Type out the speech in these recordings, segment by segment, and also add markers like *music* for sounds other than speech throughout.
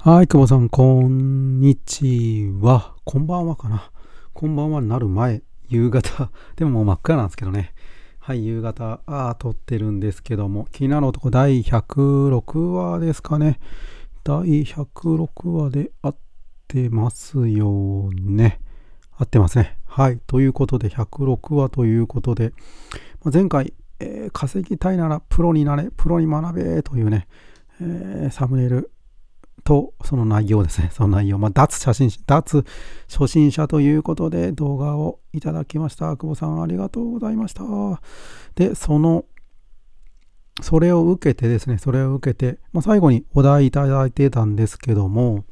はい、久保さん、こんにちは。こんばんはかな。こんばんはになる前、夕方。*laughs* でももう真っ暗なんですけどね。はい、夕方、あー、撮ってるんですけども、気になる男、第106話ですかね。第106話で合ってますよね。合ってますね。はい、ということで、106話ということで、前回、えー、稼ぎたいならプロになれ、プロに学べというね、えー、サムネイルと、その内容ですね。その内容。まあ、脱写真、脱初心者ということで動画をいただきました。久保さん、ありがとうございました。で、その、それを受けてですね、それを受けて、まあ、最後にお題いただいてたんですけども、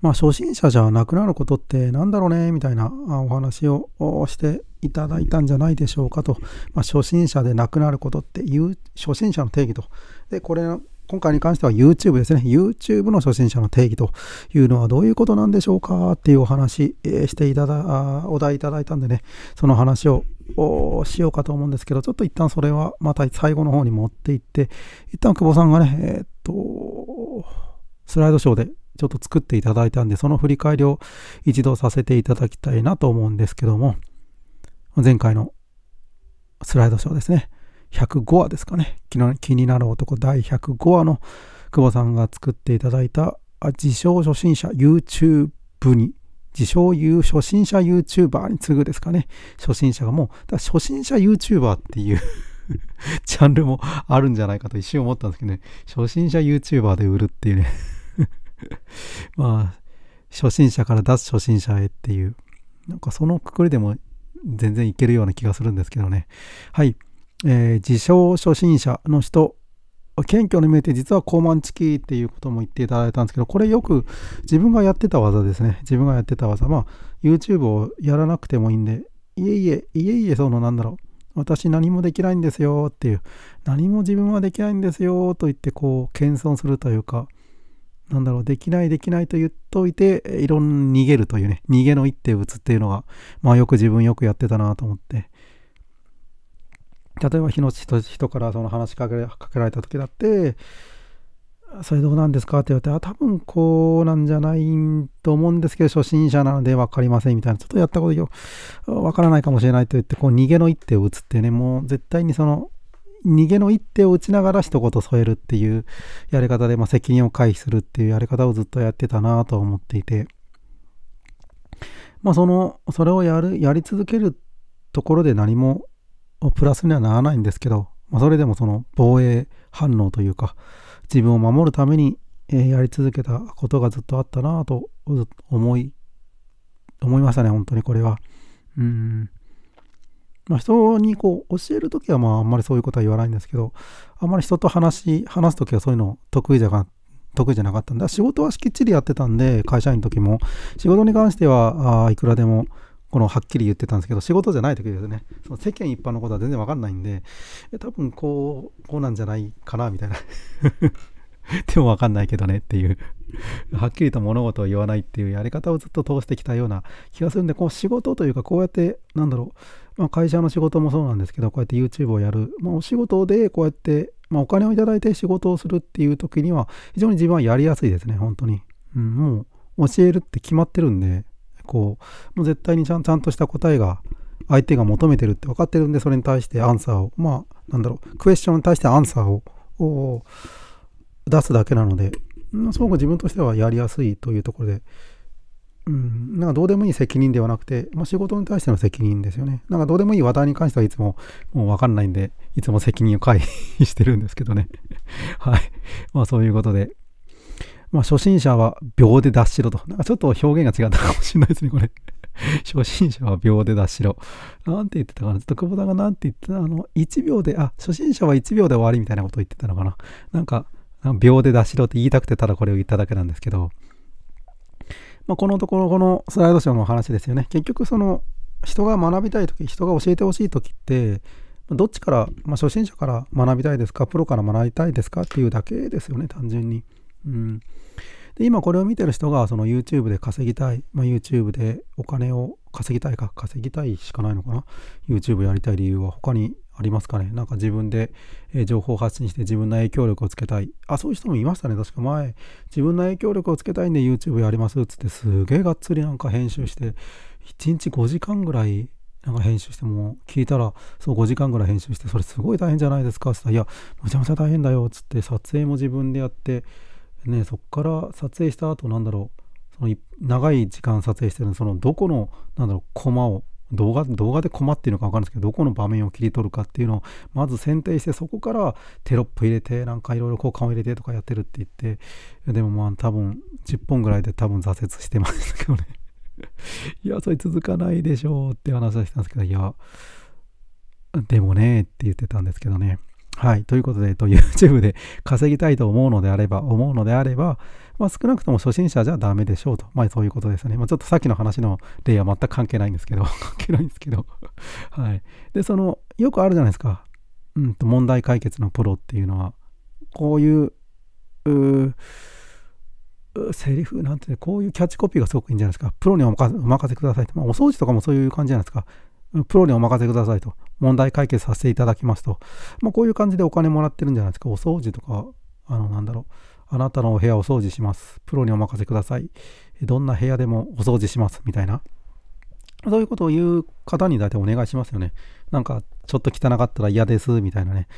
まあ、初心者じゃなくなることって何だろうね、みたいなお話をしていただいたんじゃないでしょうかと、まあ、初心者でなくなることっていう、初心者の定義と、で、これ今回に関しては YouTube ですね。YouTube の初心者の定義というのはどういうことなんでしょうかっていうお話、えしていただ、お題いただいたんでね、その話をしようかと思うんですけど、ちょっと一旦それはまた最後の方に持っていって、一旦久保さんがね、えー、っと、スライドショーでちょっと作っていただいたんで、その振り返りを一度させていただきたいなと思うんですけども、前回のスライドショーですね。105話ですかね。気になる男第105話の久保さんが作っていただいた自称初心者 YouTube に自称初心者 YouTuber に次ぐですかね。初心者がもう、初心者 YouTuber っていう *laughs* ジャンルもあるんじゃないかと一瞬思ったんですけどね。初心者 YouTuber で売るっていうね *laughs* まあ、初心者から出す初心者へっていう。なんかそのくくりでも全然いけるような気がするんですけどね。はい。えー、自称初心者の人謙虚に見えて実は高慢チキっていうことも言っていただいたんですけどこれよく自分がやってた技ですね自分がやってた技まあ YouTube をやらなくてもいいんでいえいえいえいえそのなんだろう私何もできないんですよっていう何も自分はできないんですよと言ってこう謙遜するというかなんだろうできないできないと言っといていろんな逃げるというね逃げの一手打つっていうのがまあよく自分よくやってたなと思って例えば、日野人からその話しかけかけられた時だって、それどうなんですかって言われて、あ、多分こうなんじゃないと思うんですけど、初心者なので分かりませんみたいな、ちょっとやったことよ、分からないかもしれないと言って、こう逃げの一手を打つってね、もう絶対にその、逃げの一手を打ちながら一言添えるっていうやり方で、まあ、責任を回避するっていうやり方をずっとやってたなと思っていて、まあその、それをやる、やり続けるところで何もプラスにはならないんですけど、まあ、それでもその防衛反応というか自分を守るために、えやり続けたことがずっとあったなと思い思いましたね本当にこれはうんまあ人にこう教える時はまああんまりそういうことは言わないんですけどあんまり人と話話す時はそういうの得意じゃな得意じゃなかったんで仕事はきっちりやってたんで会社員の時も仕事に関してはあいくらでもこのはっきり言ってたんですけど仕事じゃない時ですねその世間一般のことは全然わかんないんで多分こうこうなんじゃないかなみたいな *laughs* でもわかんないけどねっていうはっきりと物事を言わないっていうやり方をずっと通してきたような気がするんでこう仕事というかこうやってなんだろう、まあ、会社の仕事もそうなんですけどこうやって YouTube をやる、まあ、お仕事でこうやってまあ、お金をいただいて仕事をするっていう時には非常に自分はやりやすいですね本当に、うん、もう教えるって決まってるんでこう、もう絶対にちゃんちゃんとした答えが相手が求めてるって分かってるんで、それに対してアンサーを、まあ、なんだろう、クエスチョンに対してアンサーを出すだけなので、すごく自分としてはやりやすいというところで、うん、なんかどうでもいい責任ではなくて、まあ、仕事に対しての責任ですよね。なんかどうでもいい話題に関してはいつももう分かんないんで、いつも責任を回避してるんですけどね。*laughs* はい。まあそういうことで、まあ、初心者は秒で脱しろと。なんかちょっと表現が違ったかもしれないですね、これ。*laughs* 初心者は秒で脱しろ。なんて言ってたかなちょっと久保田がなんて言ってたあの、1秒で、あ、初心者は1秒で終わりみたいなこと言ってたのかな。なんか、秒で脱しろって言いたくてただこれを言っただけなんですけど、まあ、このところ、このスライドショーの話ですよね。結局、その、人が学びたい時、人が教えてほしい時って、どっちから、まあ、初心者から学びたいですか、プロから学びたいですかっていうだけですよね、単純に。うん、で今これを見てる人がその YouTube で稼ぎたい、まあ、YouTube でお金を稼ぎたいか稼ぎたいしかないのかな YouTube やりたい理由は他にありますかねなんか自分で、え情報発信して自分の影響力をつけたいあそういう人もいましたね確か前自分の影響力をつけたいんで YouTube やりますっつってすげえがっつりなんか編集して1日5時間ぐらいなんか編集しても聞いたらそう5時間ぐらい編集してそれすごい大変じゃないですかっつったらいやめちゃめちゃ大変だよっつって撮影も自分でやってでねそこから撮影した後なんだろうその長い時間撮影してるのそのどこのなんだろうコマを動画動画で困っているのか分かるんですけどどこの場面を切り取るかっていうのをまず選定してそこからテロップ入れてなんかいろいろこう顔入れてとかやってるって言ってでもまあ多分10本ぐらいで多分挫折してますけどね *laughs* いやそれ続かないでしょうって話はしたんですけどいやでもねって言ってたんですけどねはい。ということで、えっと、YouTube で稼ぎたいと思うのであれば、思うのであれば、まあ、少なくとも初心者じゃダメでしょうと。まあ、そういうことですね。まあ、ちょっとさっきの話の例は全く関係ないんですけど、*laughs* 関係ないんですけど。*laughs* はい。で、その、よくあるじゃないですか。うんと、問題解決のプロっていうのは、こういう、うセリフなんて、ね、こういうキャッチコピーがすごくいいんじゃないですか。プロにお任せくださいって。まあ、お掃除とかもそういう感じじゃないですか。プロにお任せくださいと、問題解決させていただきますと、まあ、こういう感じでお金もらってるんじゃないですか、お掃除とか、あの、なんだろう、あなたのお部屋お掃除します、プロにお任せください、どんな部屋でもお掃除します、みたいな。そういうことを言う方に大体お願いしますよね。なんか、ちょっと汚かったら嫌です、みたいなね。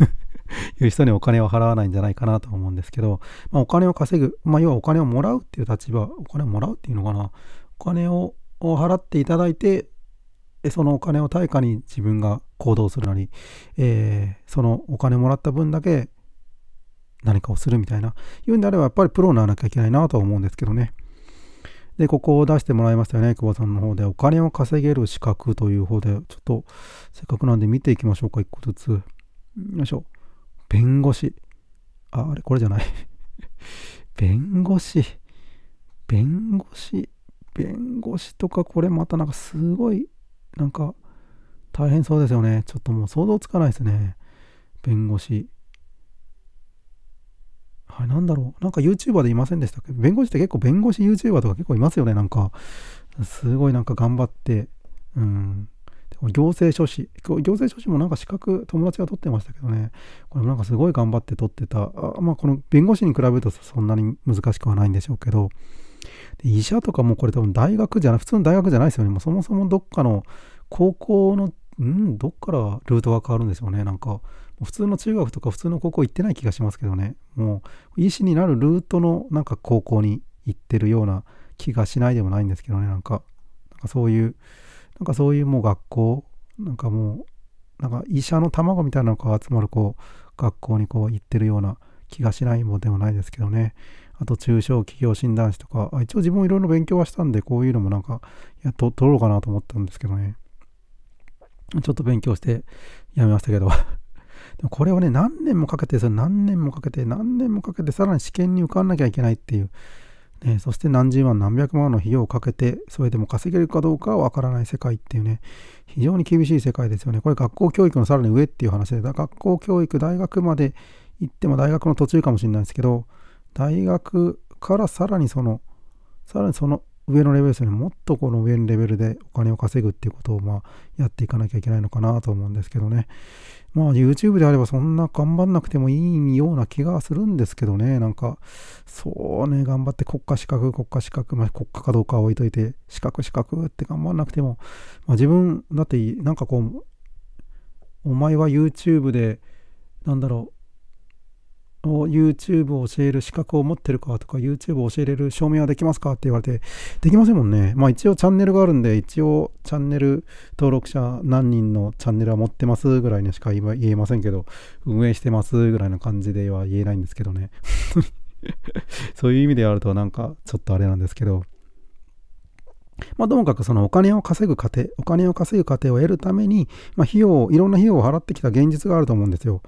*laughs* いう人にお金を払わないんじゃないかなと思うんですけど、まあ、お金を稼ぐ、まあ、要はお金をもらうっていう立場、お金をもらうっていうのかな、お金を払っていただいて、でそのお金を対価に自分が行動するなり、えー、そのお金もらった分だけ何かをするみたいな、いうんであればやっぱりプロにならなきゃいけないなとは思うんですけどね。で、ここを出してもらいましたよね、久保さんの方で。お金を稼げる資格という方で、ちょっとせっかくなんで見ていきましょうか、一個ずつ。よいしょ。弁護士。あ、あれ、これじゃない弁護士。弁護士。弁護士とか、これまたなんかすごいなんか大変そうですよね。ちょっともう想像つかないですね。弁護士。はい、なんだろう。なんか YouTuber でいませんでしたっけ弁護士って結構弁護士 YouTuber とか結構いますよね。なんか、すごいなんか頑張って。うん。行政書士。行政書士もなんか資格友達が取ってましたけどね。これもなんかすごい頑張って取ってた。あまあこの弁護士に比べるとそんなに難しくはないんでしょうけど。医者とかもこれ多分大学じゃない、普通の大学じゃないですよね。もうそもそもどっかの高校の、うん、どっからルートが変わるんでしょうね。なんか、普通の中学とか普通の高校行ってない気がしますけどね。もう、医師になるルートのなんか高校に行ってるような気がしないでもないんですけどね。なんか、なんかそういう、なんかそういうもう学校、なんかもう、なんか医者の卵みたいなのが集まるこう、学校にこう行ってるような気がしないもでもないですけどね。あと中小企業診断士とか、一応自分もいろいろ勉強はしたんで、こういうのもなんか、やっと取ろうかなと思ったんですけどね。ちょっと勉強してやめましたけど。*laughs* でもこれをね、何年もかけて、それ何年もかけて、何年もかけて、さらに試験に受かんなきゃいけないっていう。ね、そして何十万何百万の費用をかけて、それでも稼げるかどうかはわからない世界っていうね、非常に厳しい世界ですよね。これ学校教育のさらに上っていう話で、学校教育、大学まで行っても大学の途中かもしれないですけど、大学からさらにその、さらにその上のレベルですよね、もっとこの上のレベルでお金を稼ぐっていうことをまあやっていかなきゃいけないのかなと思うんですけどね。まあ YouTube であればそんな頑張んなくてもいいような気がするんですけどね、なんか、そうね、頑張って国家資格、国家資格、まあ国家かどうかは置いといて、資格、資格って頑張んなくても、まあ自分、だってなんかこう、お前は YouTube で、なんだろう、YouTube を教える資格を持ってるかとか、YouTube を教えれる証明はできますかって言われて、できませんもんね。まあ一応チャンネルがあるんで、一応チャンネル登録者何人のチャンネルは持ってますぐらいにしか言えませんけど、運営してますぐらいの感じでは言えないんですけどね。*laughs* そういう意味でやるとなんかちょっとあれなんですけど。まあ、ともかくそのお金を稼ぐ過程、お金を稼ぐ過程を得るために、まあ、費用、いろんな費用を払ってきた現実があると思うんですよ。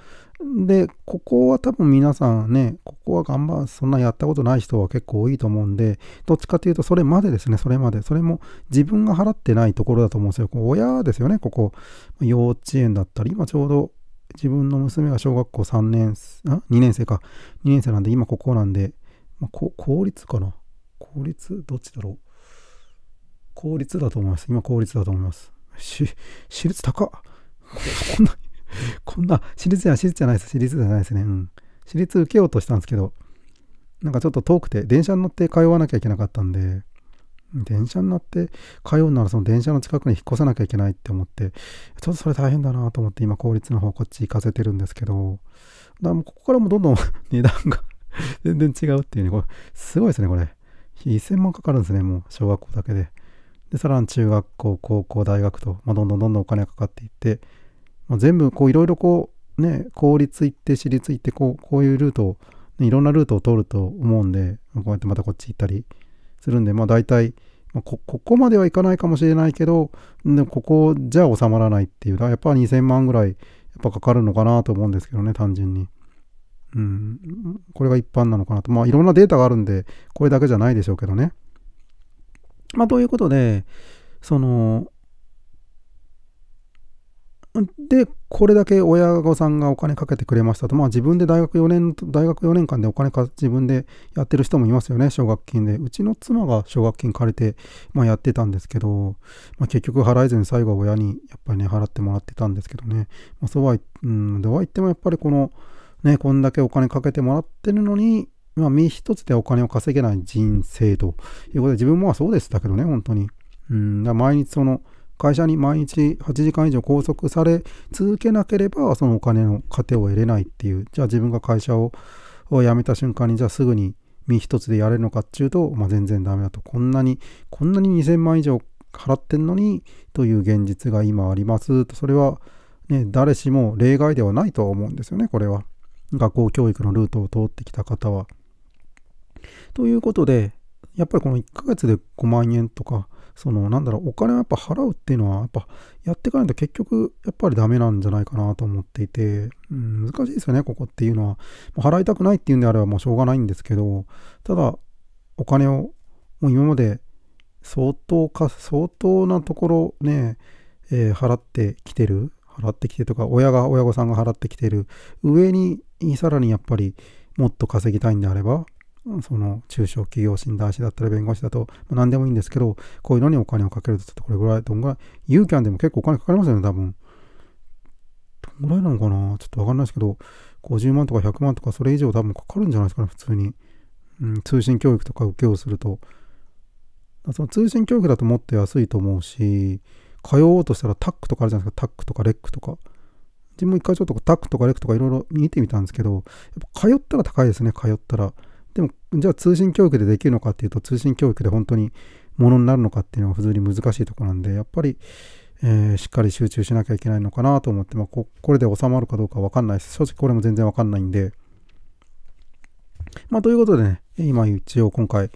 で、ここは多分皆さんね、ここは頑張そんなやったことない人は結構多いと思うんで、どっちかというとそれまでですね、それまで。それも自分が払ってないところだと思うんですよ。こう親ですよね、ここ。幼稚園だったり、今ちょうど自分の娘が小学校3年、あ ?2 年生か。2年生なんで、今ここなんで、まあ、公立かな。公立どっちだろう。効率だと思います。今、効率だと思います。し、私立高っ。こんな、こんな、私立じゃ、私立じゃないです。私立じゃないですね。うん。私立受けようとしたんですけど、なんかちょっと遠くて、電車に乗って通わなきゃいけなかったんで、電車に乗って通うならその電車の近くに引っ越さなきゃいけないって思って、ちょっとそれ大変だなと思って今公立の方こっち行かせてるんですけど、だもうここからもどんどん *laughs* 値段が *laughs* 全然違うっていうね、これすごいですね、これ。1000万かかるんですね、もう小学校だけで。で、さらに中学校、高校、大学と、まあ、どんどんどんどんお金がかかっていって、まあ、全部こういろいろこう、ね、公立行って私立行ってこう、こういうルートを、いろんなルートを通ると思うんで、こうやってまたこっち行ったりするんで、まあ大体、まあ、こここまではいかないかもしれないけど、でここじゃ収まらないっていう、だやっぱ2000万ぐらいやっぱかかるのかなと思うんですけどね、単純に。うん、これが一般なのかなと。まあいろんなデータがあるんで、これだけじゃないでしょうけどね。まあ、ということで、その、で、これだけ親御さんがお金かけてくれましたと、まあ自分で大学4年、大学4年間でお金か、自分でやってる人もいますよね、奨学金で。うちの妻が奨学金借りて、まあ、やってたんですけど、まあ、結局払えずに最後は親にやっぱりね、払ってもらってたんですけどね。まあ、そうは、うん、では言ってもやっぱりこの、ね、こんだけお金かけてもらってるのに、まあ、身一つでお金を稼げない人生ということで、自分もはそうでしたけどね、本当に。うん、だ毎日その、会社に毎日8時間以上拘束され続けなければ、そのお金の糧を得れないっていう、じゃあ自分が会社を辞めた瞬間に、じゃあすぐに身一つでやれるのかっていうと、まあ、全然ダメだと。こんなに、こんなに2000万以上払ってんのに、という現実が今ありますと。それは、ね、誰しも例外ではないとは思うんですよね、これは。学校教育のルートを通ってきた方は。ということで、やっぱりこの1ヶ月で5万円とか、そのなんだろう、お金をやっぱ払うっていうのは、やっぱやっていかないと結局、やっぱりダメなんじゃないかなと思っていて、うん、難しいですよね、ここっていうのは。払いたくないっていうんであればもうしょうがないんですけど、ただ、お金を、もう今まで相当か、相当なところね、えー、払ってきてる、払ってきてとか、親が、親御さんが払ってきてる上に、さらにやっぱりもっと稼ぎたいんであれば、その中小企業診断士だったり弁護士だと、ま何でもいいんですけど、こういうのにお金をかけるとちょっとこれぐらい、どんぐらい、ユーキャンでも結構お金かかりますよね、多分。どんぐらいなのかなちょっとわかんないですけど、50万とか100万とかそれ以上多分かかるんじゃないですかね、普通に。うん、通信教育とか受けをすると。その通信教育だともっと安いと思うし、通おうとしたらタックとかあるじゃないですか、タックとかレックとか。自分も一回ちょっとタックとかレックとかいろいろ見てみたんですけど、やっぱ通ったら高いですね、通ったら。でも、じゃあ通信教育でできるのかっていうと、通信教育で本当にものになるのかっていうのは普通に難しいところなんで、やっぱり、えー、しっかり集中しなきゃいけないのかなと思って、まあ、ここれで収まるかどうかわかんないです。正直これも全然わかんないんで。まあ、ということでね、今一応今回、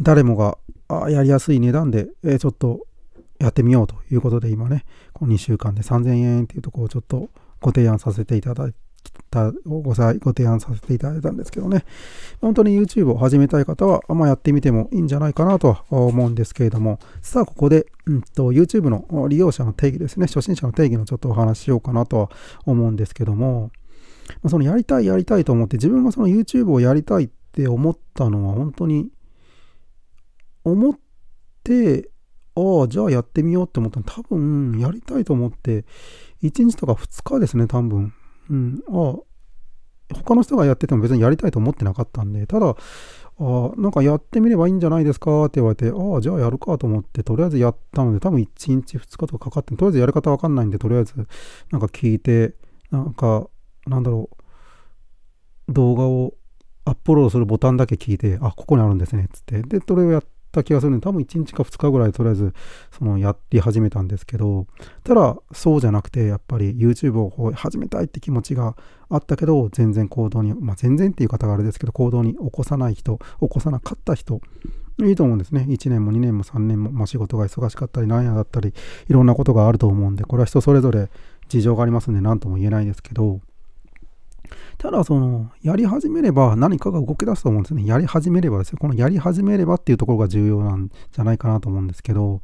誰もがあやりやすい値段で、えー、ちょっとやってみようということで、今ね、この2週間で3000円っていうところをちょっとご提案させていただいて、たをごご提案させていただいたんですけどね、本当に YouTube を始めたい方は、まあ、やってみてもいいんじゃないかなとは思うんですけれども、さあ、ここで、うんと、YouTube の利用者の定義ですね、初心者の定義のちょっとお話ししようかなとは思うんですけども、まそのやりたい、やりたいと思って、自分がその YouTube をやりたいって思ったのは、本当に、思って、ああ、じゃあやってみようって思ったの、多分、やりたいと思って、1日とか2日ですね、多分。うん、あ他の人がやってても別にやりたいと思ってなかったんで、ただ、あなんかやってみればいいんじゃないですかって言われて、ああ、じゃあやるかと思って、とりあえずやったので、多分1日2日とかかかって、とりあえずやり方わかんないんで、とりあえずなんか聞いて、なんか、なんだろう、動画をアップロードするボタンだけ聞いて、あ、ここにあるんですね、つって。で、それをやった気がするんで、多分1日か2日ぐらいとりあえずそのやり始めたんですけど、ただそうじゃなくて、やっぱり YouTube を始めたいって気持ちがあったけど、全然行動に、まあ、全然っていう方があれですけど、行動に起こさない人、起こさなかった人、いいと思うんですね。1年も2年も3年も、まあ、仕事が忙しかったり、なんやだったり、いろんなことがあると思うんで、これは人それぞれ事情がありますんで、何とも言えないですけど、ただ、その、やり始めれば何かが動き出すと思うんですね。やり始めればですよ。このやり始めればっていうところが重要なんじゃないかなと思うんですけど、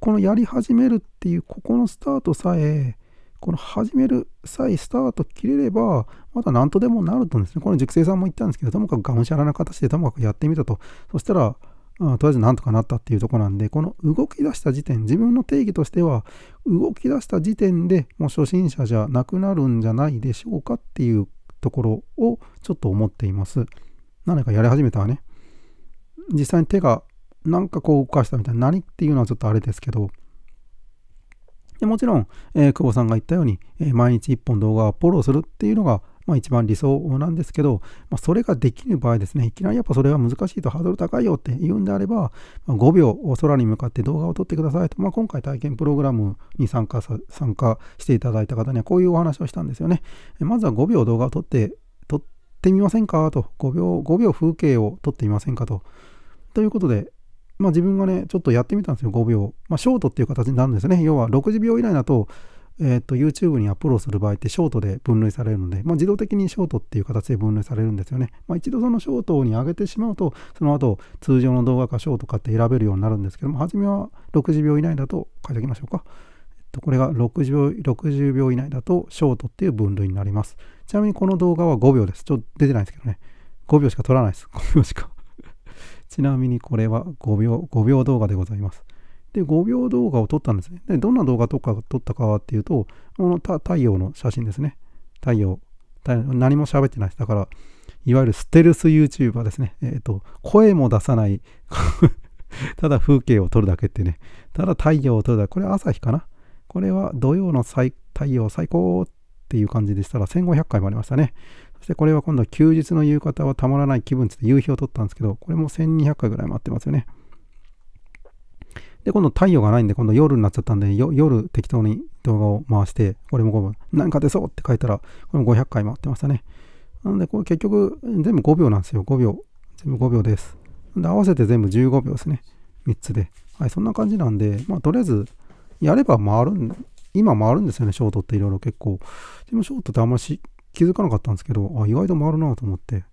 このやり始めるっていう、ここのスタートさえ、この始める際、スタート切れれば、また何とでもなるとですね。この熟成さんも言ったんですけど、ともかくがむしゃらな形でともかくやってみたと。そしたら、あとりあえずなんとかなったっていうとこなんで、この動き出した時点、自分の定義としては、動き出した時点でもう初心者じゃなくなるんじゃないでしょうかっていうところをちょっと思っています。何かやり始めたらね、実際に手がなんかこう動かしたみたいな、何っていうのはちょっとあれですけど、でもちろん、えー、久保さんが言ったように、えー、毎日1本動画をフォローするっていうのが、まあ、一番理想なんですけど、まあ、それができる場合ですね、いきなりやっぱそれは難しいとハードル高いよって言うんであれば、まあ、5秒空に向かって動画を撮ってくださいと、まあ、今回体験プログラムに参加参加していただいた方にはこういうお話をしたんですよね。まずは5秒動画を撮って撮ってみませんかと5秒、5秒風景を撮ってみませんかと。ということで、まあ、自分がね、ちょっとやってみたんですよ、5秒。まあ、ショートっていう形になるんですね。要は60秒以内だと、えーと、YouTube にアップロードする場合ってショートで分類されるので、まあ、自動的にショートっていう形で分類されるんですよね。まあ、一度そのショートに上げてしまうと、その後通常の動画かショートかって選べるようになるんですけども、初めは60秒以内だと書いておきましょうか。えっと、これが60秒 ,60 秒以内だとショートっていう分類になります。ちなみにこの動画は5秒です。ちょっと出てないですけどね。5秒しか撮らないです。5秒しか *laughs* ちなみにこれは5秒、5秒動画でございます。で、5秒動画を撮ったんですね。で、どんな動画とか撮ったかっていうと、この太陽の写真ですね。太陽。太陽何も喋ってない。だから、いわゆるステルス YouTuber ですね。えっ、ー、と、声も出さない *laughs* ただ風景を撮るだけってね。ただ太陽を撮るだけ。これ朝日かな。これは土曜の太陽最高っていう感じでしたら1500回もありましたね。そしてこれは今度休日の夕方はたまらない気分つって夕日を撮ったんですけど、これも1200回ぐらい待ってますよね。で、今度太陽がないんで、今度夜になっちゃったんで、夜適当に動画を回して、これも5分、なんか出そうって書いたら、これも500回回ってましたね。なので、これ結局、全部5秒なんですよ。5秒。全部5秒です。で、合わせて全部15秒ですね。3つで。はい、そんな感じなんで、まあ、とりあえず、やれば回るん、今回るんですよね、ショートっていろいろ結構。でもショートってあんまし気づかなかったんですけど、あ、意外と回るなと思って。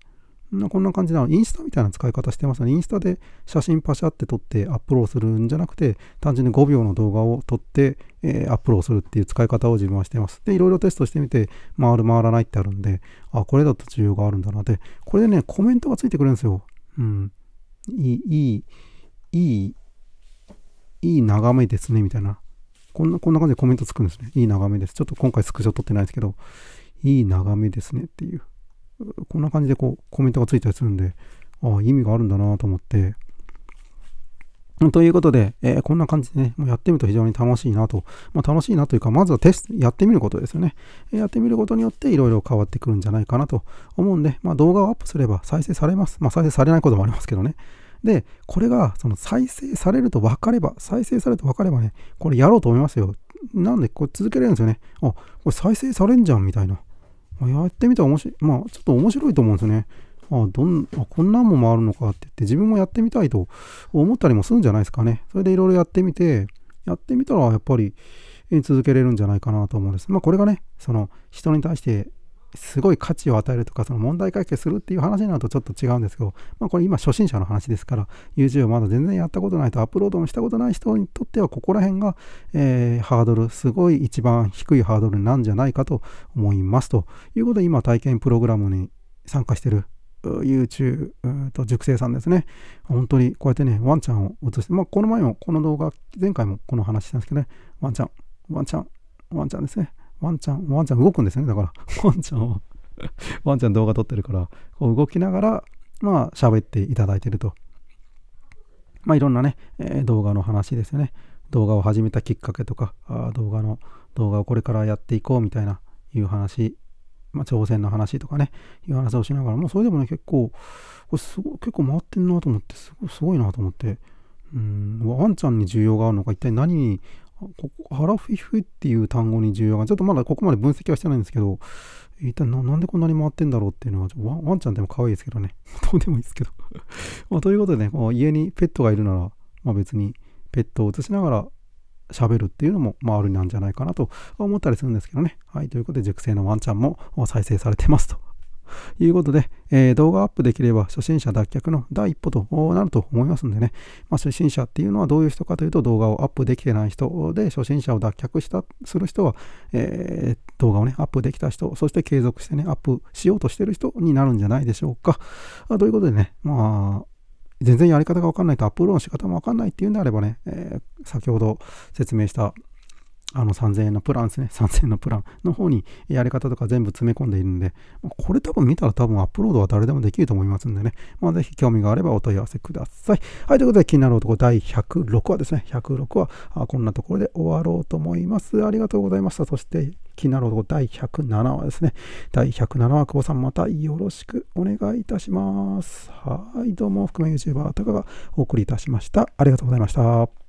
こんな感じなインスタみたいな使い方してますね。インスタで写真パシャって撮ってアップロードするんじゃなくて、単純に5秒の動画を撮って、えー、アップロードするっていう使い方を自分はしてます。で、いろいろテストしてみて、回る回らないってあるんで、あ、これだと需要があるんだな。で、これでね、コメントがついてくるんですよ。うん。いい、いい、いい、いい眺めですね、みたいな。こんな、こんな感じでコメントつくんですね。いい眺めです。ちょっと今回スクショ撮ってないですけど、いい眺めですねっていう。こんな感じでこうコメントがついたりするんで、ああ、意味があるんだなと思って。ということで、えー、こんな感じでね、もうやってみると非常に楽しいなと。まあ、楽しいなというか、まずはテスト、やってみることですよね。えー、やってみることによっていろいろ変わってくるんじゃないかなと思うんで、まあ、動画をアップすれば再生されます。まあ、再生されないこともありますけどね。で、これが、その再生されると分かれば、再生されると分かればね、これやろうと思いますよ。なんで、これ続けれるんですよね。あ、これ再生されんじゃんみたいな。やってみたら面白い、まあ、ちょっと面白いと思うんですね。あどんあこんなんも回るのかって言って、自分もやってみたいと思ったりもするんじゃないですかね。それでいろいろやってみて、やってみたらやっぱり続けれるんじゃないかなと思うんです。まあこれがね、その人に対してすごい価値を与えるとか、その問題解決するっていう話になるとちょっと違うんですけど、まあ、これ今初心者の話ですから、YouTube まだ全然やったことないと、アップロードもしたことない人にとっては、ここら辺が、えー、ハードル、すごい一番低いハードルなんじゃないかと思います。ということで、今体験プログラムに参加してる YouTube と熟成さんですね。本当にこうやってね、ワンちゃんを映して、まあ、この前もこの動画、前回もこの話したんですけどね、ワンちゃん、ワンちゃん、ワンちゃんですね。ワンちゃん、ワンちゃん動くんですね。だから、*laughs* ワンちゃんはワンちゃん動画撮ってるから、こう動きながら、まあ、喋っていただいてると。まあ、いろんなね、えー、動画の話ですよね。動画を始めたきっかけとか、あ動画の、動画をこれからやっていこうみたいな、いう話、まあ、挑戦の話とかね、いう話をしながら、もうそれでもね、結構、これすご結構回ってんなと思って、すごい、すごいなと思って、うん、ワンちゃんに需要があるのか、一体何にここ、ハラフィフっていう単語に重要が、ちょっとまだここまで分析はしてないんですけど、一体なんでこんなに回ってんだろうっていうのは、ワワンちゃんでも可愛いですけどね。*laughs* どうでもいいですけど *laughs* まあ、ということでね、こう家にペットがいるなら、まあ、別にペットを移しながら喋るっていうのも、まあ、あるなんじゃないかなと思ったりするんですけどね。はい、ということで、熟成のワンちゃんも再生されてますと。いうことで、えー、動画アップできれば初心者脱却の第一歩となると思いますんでね、まあ、初心者っていうのはどういう人かというと動画をアップできてない人で初心者を脱却したする人は、えー、動画をねアップできた人そして継続してねアップしようとしてる人になるんじゃないでしょうかということでねまあ全然やり方がわかんないとアップロードの仕方もわかんないっていうんであればね、えー、先ほど説明したあの3000円のプランですね。3000 *laughs* 円のプランの方にやり方とか全部詰め込んでいるんで、これ多分見たら多分アップロードは誰でもできると思いますんでね。まあ、ぜひ興味があればお問い合わせください。はい、ということで気になる男第106話ですね。106話あ、こんなところで終わろうと思います。ありがとうございました。そして気になる男第107話ですね。第107話、久保さんまたよろしくお願いいたします。はい、どうも、含め YouTuber 高がお送りいたしました。ありがとうございました。